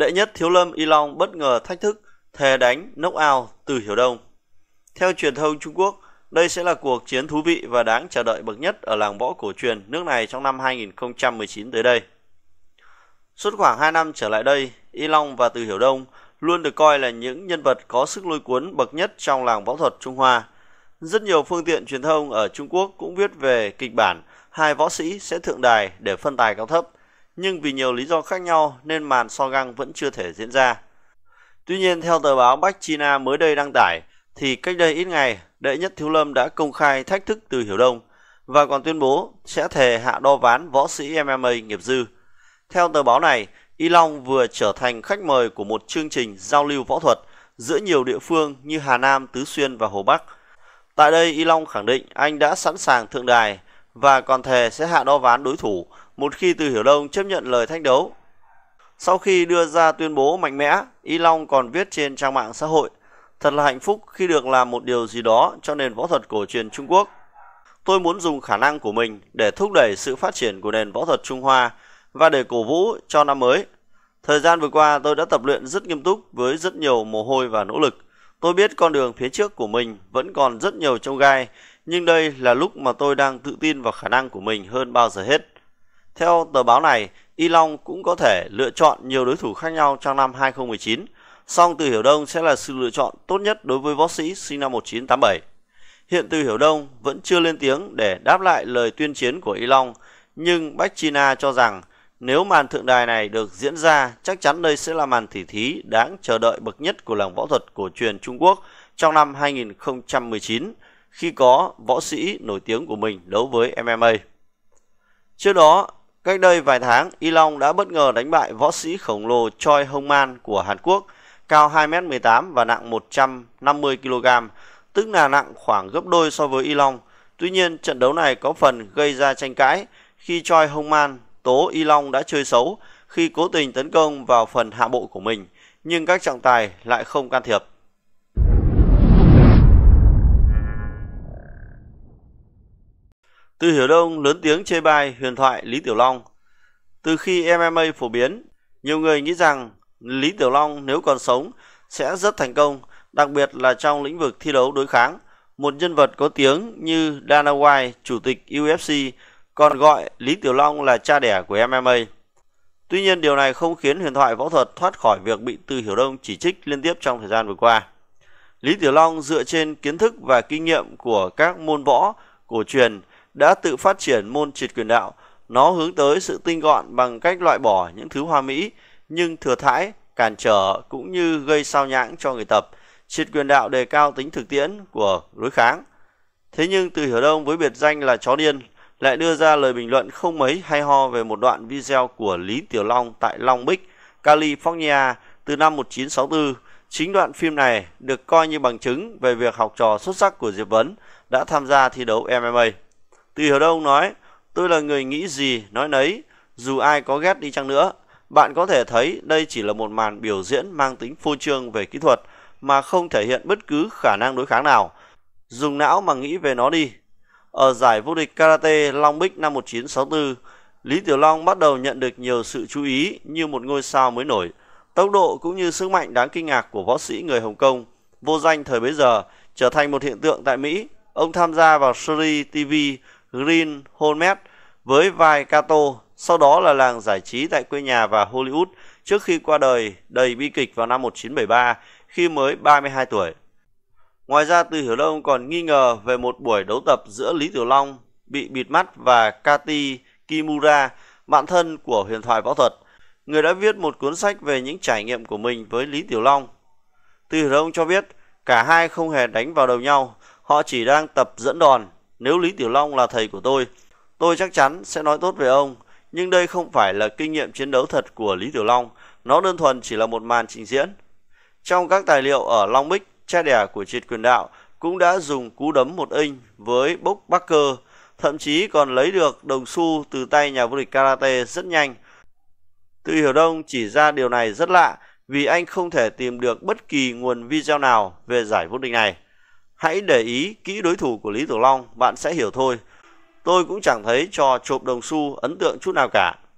Đệ nhất Thiếu Lâm Y Long bất ngờ thách thức thề đánh nốc ao từ Hiểu Đông. Theo truyền thông Trung Quốc, đây sẽ là cuộc chiến thú vị và đáng chờ đợi bậc nhất ở làng võ cổ truyền nước này trong năm 2019 tới đây. Suốt khoảng 2 năm trở lại đây, Y Long và Từ Hiểu Đông luôn được coi là những nhân vật có sức lôi cuốn bậc nhất trong làng võ thuật Trung Hoa. Rất nhiều phương tiện truyền thông ở Trung Quốc cũng viết về kịch bản hai võ sĩ sẽ thượng đài để phân tài cao thấp – nhưng vì nhiều lý do khác nhau nên màn so găng vẫn chưa thể diễn ra. Tuy nhiên, theo tờ báo Bách China mới đây đăng tải, thì cách đây ít ngày, đệ nhất thiếu lâm đã công khai thách thức từ Hiểu Đông và còn tuyên bố sẽ thề hạ đo ván võ sĩ MMA nghiệp dư. Theo tờ báo này, Y Long vừa trở thành khách mời của một chương trình giao lưu võ thuật giữa nhiều địa phương như Hà Nam, Tứ Xuyên và Hồ Bắc. Tại đây, Y Long khẳng định anh đã sẵn sàng thượng đài và còn thề sẽ hạ đo ván đối thủ một khi Từ Hiểu Đông chấp nhận lời thách đấu. Sau khi đưa ra tuyên bố mạnh mẽ, Y Long còn viết trên trang mạng xã hội, thật là hạnh phúc khi được làm một điều gì đó cho nền võ thuật cổ truyền Trung Quốc. Tôi muốn dùng khả năng của mình để thúc đẩy sự phát triển của nền võ thuật Trung Hoa và để cổ vũ cho năm mới. Thời gian vừa qua tôi đã tập luyện rất nghiêm túc với rất nhiều mồ hôi và nỗ lực. Tôi biết con đường phía trước của mình vẫn còn rất nhiều trông gai, nhưng đây là lúc mà tôi đang tự tin vào khả năng của mình hơn bao giờ hết. Theo tờ báo này, Elon cũng có thể lựa chọn nhiều đối thủ khác nhau trong năm 2019, song Từ Hiểu Đông sẽ là sự lựa chọn tốt nhất đối với võ sĩ sinh năm 1987. Hiện Từ Hiểu Đông vẫn chưa lên tiếng để đáp lại lời tuyên chiến của Elon. nhưng Bách China cho rằng nếu màn thượng đài này được diễn ra, chắc chắn đây sẽ là màn tỉ thí đáng chờ đợi bậc nhất của làng võ thuật cổ truyền Trung Quốc trong năm 2019 khi có võ sĩ nổi tiếng của mình đấu với MMA. Trước đó, Cách đây vài tháng, Y Long đã bất ngờ đánh bại võ sĩ khổng lồ Choi Hong Man của Hàn Quốc, cao 2m18 và nặng 150kg, tức là nặng khoảng gấp đôi so với Y Long. Tuy nhiên, trận đấu này có phần gây ra tranh cãi khi Choi Hong Man tố Y Long đã chơi xấu khi cố tình tấn công vào phần hạ bộ của mình, nhưng các trọng tài lại không can thiệp. Từ Hiểu Đông lớn tiếng chê bai huyền thoại Lý Tiểu Long. Từ khi MMA phổ biến, nhiều người nghĩ rằng Lý Tiểu Long nếu còn sống sẽ rất thành công, đặc biệt là trong lĩnh vực thi đấu đối kháng. Một nhân vật có tiếng như Dana White, chủ tịch UFC, còn gọi Lý Tiểu Long là cha đẻ của MMA. Tuy nhiên điều này không khiến huyền thoại võ thuật thoát khỏi việc bị Từ Hiểu Đông chỉ trích liên tiếp trong thời gian vừa qua. Lý Tiểu Long dựa trên kiến thức và kinh nghiệm của các môn võ cổ truyền đã tự phát triển môn triệt quyền đạo. Nó hướng tới sự tinh gọn bằng cách loại bỏ những thứ hoa mỹ nhưng thừa thãi, cản trở cũng như gây sao nhãng cho người tập. Triệt quyền đạo đề cao tính thực tiễn của đối kháng. Thế nhưng từ Hiểu Đông với biệt danh là chó điên lại đưa ra lời bình luận không mấy hay ho về một đoạn video của Lý Tiểu Long tại Long Beach, California từ năm 1964. Chính đoạn phim này được coi như bằng chứng về việc học trò xuất sắc của Diệp Vấn đã tham gia thi đấu MMA. Tùy hiểu ông nói, tôi là người nghĩ gì, nói nấy, dù ai có ghét đi chăng nữa. Bạn có thể thấy đây chỉ là một màn biểu diễn mang tính phô trương về kỹ thuật mà không thể hiện bất cứ khả năng đối kháng nào. Dùng não mà nghĩ về nó đi. Ở giải vô địch Karate Long Bích năm 1964, Lý Tiểu Long bắt đầu nhận được nhiều sự chú ý như một ngôi sao mới nổi. Tốc độ cũng như sức mạnh đáng kinh ngạc của võ sĩ người Hồng Kông, vô danh thời bấy giờ, trở thành một hiện tượng tại Mỹ. Ông tham gia vào series TV Green Holmes với vai Kato. sau đó là làng giải trí tại quê nhà và Hollywood trước khi qua đời đầy bi kịch vào năm 1973 khi mới 32 tuổi. Ngoài ra Từ Hiểu Đông còn nghi ngờ về một buổi đấu tập giữa Lý Tiểu Long bị bịt mắt và Kati Kimura, bạn thân của huyền thoại võ thuật, người đã viết một cuốn sách về những trải nghiệm của mình với Lý Tiểu Long. Từ Hiểu Đông cho biết cả hai không hề đánh vào đầu nhau, họ chỉ đang tập dẫn đòn nếu Lý Tiểu Long là thầy của tôi, tôi chắc chắn sẽ nói tốt về ông. Nhưng đây không phải là kinh nghiệm chiến đấu thật của Lý Tiểu Long, nó đơn thuần chỉ là một màn trình diễn. Trong các tài liệu ở Long Bích, cha đẻ của triệt quyền đạo cũng đã dùng cú đấm một inch với bốc Barker, thậm chí còn lấy được đồng xu từ tay nhà vô địch karate rất nhanh. Tự Hiểu Đông chỉ ra điều này rất lạ vì anh không thể tìm được bất kỳ nguồn video nào về giải vô địch này. Hãy để ý kỹ đối thủ của Lý Tử Long, bạn sẽ hiểu thôi. Tôi cũng chẳng thấy trò chộp đồng xu ấn tượng chút nào cả.